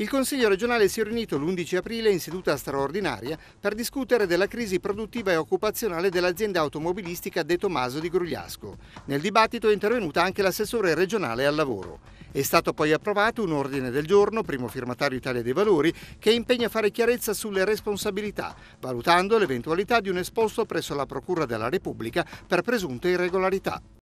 Il Consiglio regionale si è riunito l'11 aprile in seduta straordinaria per discutere della crisi produttiva e occupazionale dell'azienda automobilistica De Tommaso di Grugliasco. Nel dibattito è intervenuta anche l'assessore regionale al lavoro. È stato poi approvato un ordine del giorno, primo firmatario Italia dei Valori, che impegna a fare chiarezza sulle responsabilità, valutando l'eventualità di un esposto presso la Procura della Repubblica per presunte irregolarità.